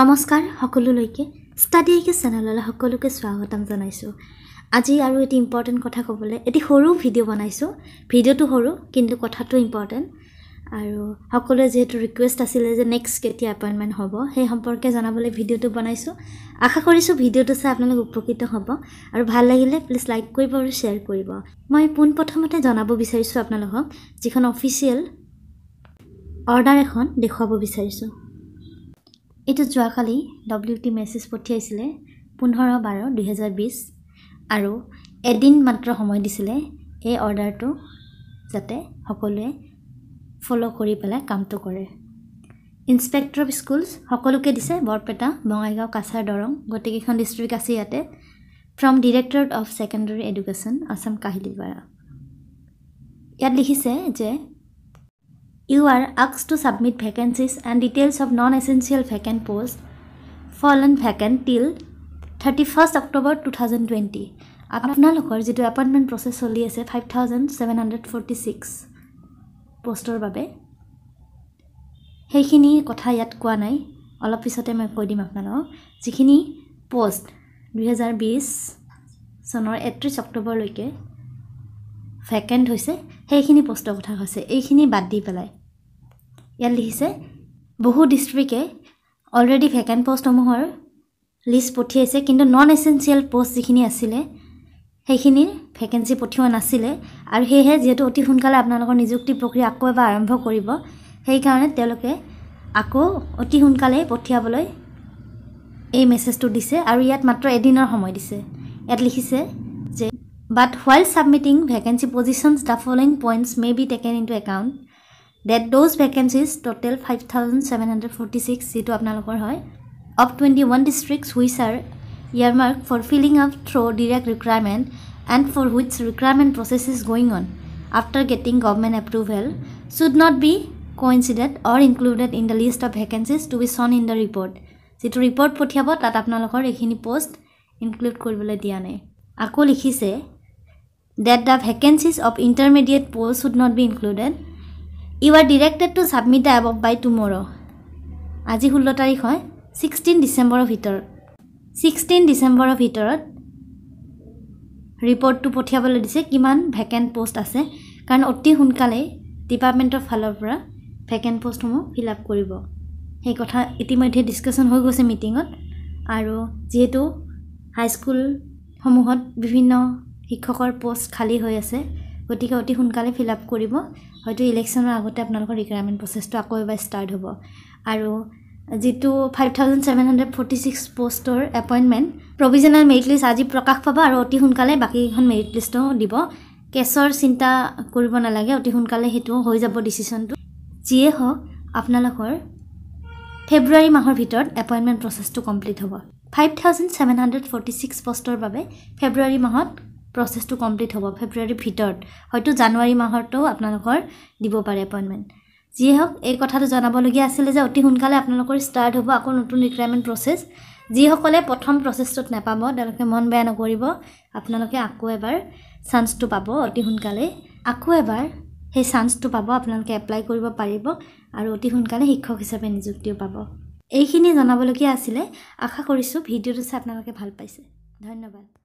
নমস্কাৰ সকলোলৈকে ষ্টাডি একে চেনেললৈ সকলোকে স্বাগতম জনাইছোঁ আজি আৰু এটি ইম্পৰ্টেণ্ট কথা ক'বলৈ এটি সৰু ভিডিঅ' বনাইছোঁ ভিডিঅ'টো সৰু কিন্তু কথাটো ইম্পৰ্টেণ্ট আৰু সকলোৱে যিহেতু ৰিকুৱেষ্ট আছিলে যে নেক্সট কেতিয়া এপইণ্টমেণ্ট হ'ব সেই সম্পৰ্কে জনাবলৈ ভিডিঅ'টো বনাইছোঁ আশা কৰিছোঁ ভিডিঅ'টো চাই আপোনালোক উপকৃত হ'ব আৰু ভাল লাগিলে প্লিজ লাইক কৰিব আৰু শ্বেয়াৰ কৰিব মই পোনপ্ৰথমতে জনাব বিচাৰিছোঁ আপোনালোকক যিখন অফিচিয়েল অৰ্ডাৰ এখন দেখুৱাব বিচাৰিছোঁ এইটো যোৱাকালি ডব্লিউ টি মেছেজ পঠিয়াইছিলে পোন্ধৰ বাৰ দুহেজাৰ বিছ আৰু এদিন মাত্ৰ সময় দিছিলে এই অৰ্ডাৰটো যাতে সকলোৱে ফ'ল' কৰি পেলাই কামটো কৰে ইন্সপেক্টৰ অফ স্কুলছ সকলোকে দিছে বৰপেটা বঙাইগাঁও কাছাৰ দৰং গোটেইকেইখন ডিষ্ট্ৰিক্ট আছে ইয়াতে from directorate of secondary education Assam Kahilipara ইয়াত লিখিছে যে you are asked to submit vacancies and details of non-essential vacant posts fallen vacant till 31st october 2020 আপোনালোকৰ যিটো এপইণ্টমেণ্ট প্ৰচেছ চলি আছে five thousand seven hundred forty six পষ্টৰ বাবে সেইখিনি কথা ইয়াত কোৱা নাই অলপ পিছতে মই কৈ দিম আপোনালোকক যিখিনি পষ্ট দুহেজাৰ বিছ চনৰ একত্ৰিছ অক্টোবৰলৈকে ভেকেণ্ট হৈছে সেইখিনি প্ৰশ্ন কথা হৈছে এইখিনি বাদ দি পেলাই ইয়াত লিখিছে বহু ডিষ্ট্ৰিকে অলৰেডি ভেকেণ্ট পষ্টসমূহৰ লিষ্ট পঠিয়াইছে কিন্তু নন এচেঞ্চিয়েল পষ্ট যিখিনি আছিলে সেইখিনিৰ ভেকেঞ্চি পঠিওৱা নাছিলে আৰু সেয়েহে যিহেতু অতি সোনকালে আপোনালোকৰ নিযুক্তি প্ৰক্ৰিয়া আকৌ এবাৰ আৰম্ভ কৰিব সেইকাৰণে তেওঁলোকে আকৌ অতি সোনকালে পঠিয়াবলৈ এই মেছেজটো দিছে আৰু ইয়াত মাত্ৰ এদিনৰ সময় দিছে ইয়াত লিখিছে But while submitting vacancy positions, the following points may be taken into account. That those vacancies total 5,746 seats of Nalokar Hoy. Of 21 districts which are earmarked for filling up through direct requirement and for which requirement process is going on after getting government approval should not be coincided or included in the list of vacancies to be shown in the report. যিটো report পঠিয়াব তাত আপোনালোকৰ এইখিনি post include কৰিবলৈ দিয়া নাই আকৌ লিখিছে that the vacancies of intermediate posts should not be included. You are directed to submit the above by tomorrow. আজি ষোল্ল তাৰিখ হয় ছিক্সটিন ডিচেম্বৰৰ ভিতৰত ছিক্সটিন ডিচেম্বৰৰ ভিতৰত ৰিপৰ্টটো পঠিয়াবলৈ দিছে কিমান ভেকেণ্ট পোষ্ট আছে কাৰণ অতি সোনকালেই ডিপাৰ্টমেণ্টৰ ফালৰ পৰা ভেকেণ্ট পোষ্টসমূহ ফিল আপ কৰিব সেই কথা ইতিমধ্যে ডিছকাশ্যন হৈ গৈছে মিটিঙত আৰু যিহেতু হাইস্কুলসমূহত বিভিন্ন শিক্ষকৰ পষ্ট খালী হৈ আছে গতিকে অতি সোনকালে ফিল আপ কৰিব হয়তো ইলেকশ্যনৰ আগতে আপোনালোকৰ ৰিকুৱাৰমেণ্ট প্ৰচেছটো আকৌ এবাৰ ষ্টাৰ্ট হ'ব আৰু যিটো five thousand seven hundred forty six প'ষ্টৰ এপইণ্টমেণ্ট প্ৰভিজনেল মেৰিট লিষ্ট আজি প্ৰকাশ পাব আৰু অতি সোনকালে বাকীকেইখন মেৰিট লিষ্টো দিব কেছৰ চিন্তা কৰিব নালাগে অতি সোনকালে সেইটো হৈ যাব ডিচিশ্যনটো যিয়ে হওক আপোনালোকৰ ফেব্ৰুৱাৰী মাহৰ ভিতৰত এপইণ্টমেণ্ট প্ৰচেছটো কমপ্লিট হ'ব five thousand seven hundred forty six পষ্টৰ বাবে ফেব্ৰুৱাৰী মাহত প্ৰচেছটো কমপ্লিট হ'ব ফেব্ৰুৱাৰীৰ ভিতৰত হয়তো জানুৱাৰী মাহতো আপোনালোকৰ দিব পাৰে এপইণ্টমেণ্ট যিয়ে হওক এই কথাটো জনাবলগীয়া আছিলে যে অতি সোনকালে আপোনালোকৰ ষ্টাৰ্ট হ'ব আকৌ নতুন ৰিকুৱাৰমেণ্ট প্ৰচেছ যিসকলে প্ৰথম প্ৰচেছটোত নাপাব তেওঁলোকে মন বেয়া নকৰিব আপোনালোকে আকৌ এবাৰ চান্সটো পাব অতি সোনকালে আকৌ এবাৰ সেই চান্সটো পাব আপোনালোকে এপ্লাই কৰিব পাৰিব আৰু অতি সোনকালে শিক্ষক হিচাপে নিযুক্তিও পাব এইখিনি জনাবলগীয়া আছিলে আশা কৰিছোঁ ভিডিঅ'টো চাই আপোনালোকে ভাল পাইছে ধন্যবাদ